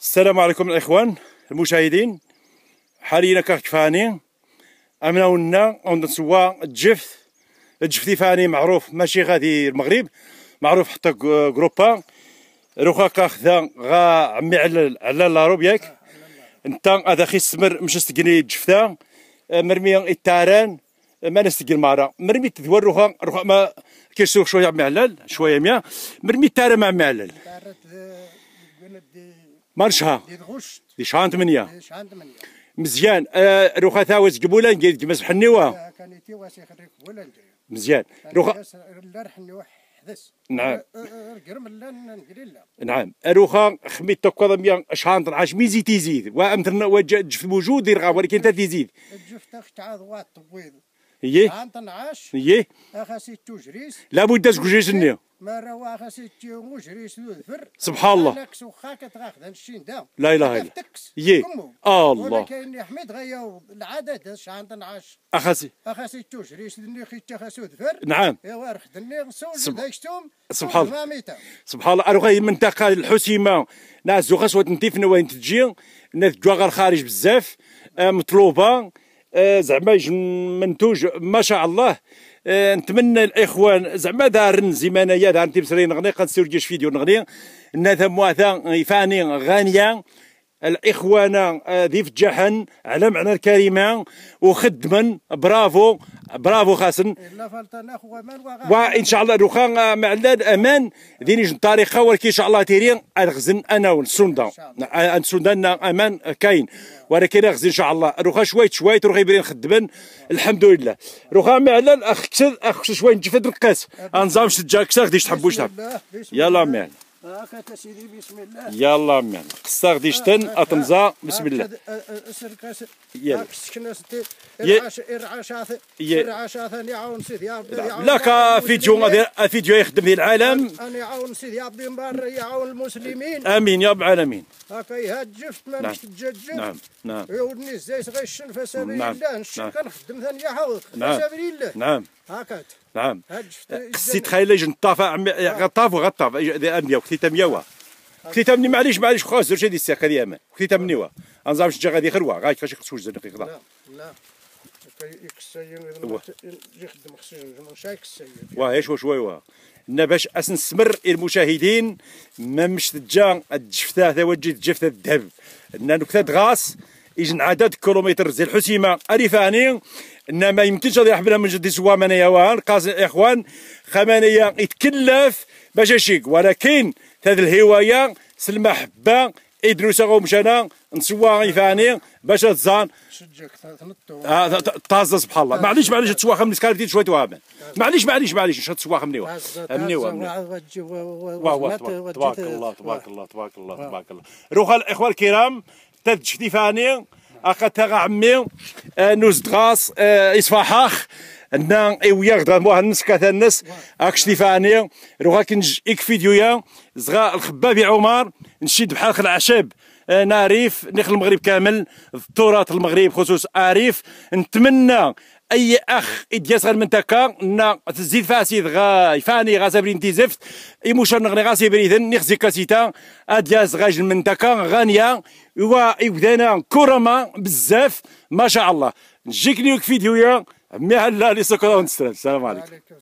السلام عليكم الاخوان المشاهدين حاليا كركفاني ونا نسوا الجفت الجفتي فاني معروف ماشي غادي المغرب معروف حتى جروبا روخا كاخذا غا عمي على على لاروب ياك انت هذا خي السمر مش تقني الجفته آه، مرمي التاران آه، ما نسقي المارا مرمي تدور روخا روخا ما كيسوق شويه عمي علال شويه ميا مرمي التارا مع علال مرشها دي شحال 8 إيه، مزيان آه رخاثا واش قبولا نجي تمس حنيوه كان واش يخرج قبولا نجي مزيان روخا نعم. إيه، إيه، لا رحنيوه حدس نعم قرم لا نجري لا نعم روخا خميت توكا ميا شحان عاش ميزي تيزيد وامترنا وجد في وجود يرغى ولكن انت تيزيد جفت اخت واط طويل ايه شحان عاش ايه اخاسي توجريس لابد تجريس النيو مرة واخا سيتي وجري شنو سبحان الله لك سوخا كتغاخذها الشين دا لا اله الا الله يي آه الله كاين حميد غياو العدد شحال تنعش اخاسي اخاسي توجري شنو خيت خاسو ذفر نعم ايوا رخدني غسول سب... سبحان الله سبحان الله اروغي منطقة الحسيمة ناس زوغا سوات نتيفنا وين تجي ناس جواغر خارج بزاف آه، مطلوبة آه، زعما منتوج ما شاء الله إيه، نتمنى الاخوان زعما دار زمانية دار نتيم سرين نغني قد سيرجيش فيديو نغني نثم مواثا يفاني غانيا الاخوان آه، ذي فجحن على معنى الكلمه وخدما برافو برافو خاسن وان شاء الله دوخا آه، مع الامان ديني الطريقه ولكن ان شاء الله تيرين غزن انا والسوندا السوندا امان كاين ولكن غزن ان شاء الله روخا آه، شويه شويه روخا يبرين خدما الحمد لله روخا مع الاخ اخ شويه نجفد القاس انزام شجاك شاخ ديش تحبوش يلا معنا هكا سيدي بسم الله يلا قصة غدي شتن اطمزه بسم الله سركاس يلا سكنا ستي العشاث العشاث انا عاون سيدي يا ربي لا فيديو فيديو يخدم في العالم انا عاون سيدي يا ربي مبار يعاون المسلمين امين يا رب العالمين هكا يهاد جفت ما مش تججف نعم نعم يودني الزيت غير الشنفه سبيل الله نشك كنخدم ثاني حوض سبيل الله نعم هكاك نعم قصي أه، تخيل يجي نطاف غطاف وغطاف امنيه وكثيته ميوا كثيته مني معليش معليش خويا زوج هذه الساق هذه امان كثيته مني وا نزام شجا غادي خروه غادي كاش يقصوش زنق يقضى لا لا يخدم خصيهم شايك السيد واه شوي شوي واه انا باش اسنسمر المشاهدين ما مش تجا الجفتة ثوجي الجفتة الذهب انا نكثر غاص يجن عدد كيلومتر زي الحسيمه اريفاني ان ما يمكنش هذا من جدي سوا من يوان قاس اخوان خمانية يتكلف باش يشيك ولكن هذه الهوايه سلمى حبه ادريس غو مشانا نسوا غيفاني باش تزان شجك آه، سبحان الله معليش معليش تسوا خمني سكارتي شويه توابن معليش معليش معليش شو تسوا خمني واه مني واه تبارك الله تبارك الله تبارك الله تبارك الله روح الاخوان الكرام تاد شتيفاني اقا تاغا عمي آه، نوز دغاس آه، اصفاحاخ نا ايويا غدا موها كاثا ثانس اك شتيفاني روغا كنج اك فيديويا زغا الخبابي عمر نشيد بحال عشاب آه، ناريف نخل المغرب كامل التراث المغرب خصوص عريف نتمنى اي اخ يتيسر من تكا نا تزيد فاسي غا يفاني غا سابرين اي يموشر نغني غا ذن نخزي كاسيتا ادياس غاج من تكا غانيا و يبدانا كرما بزاف ما شاء الله نجيك نيوك فيديو يا مهلا لي سكرا السلام عليكم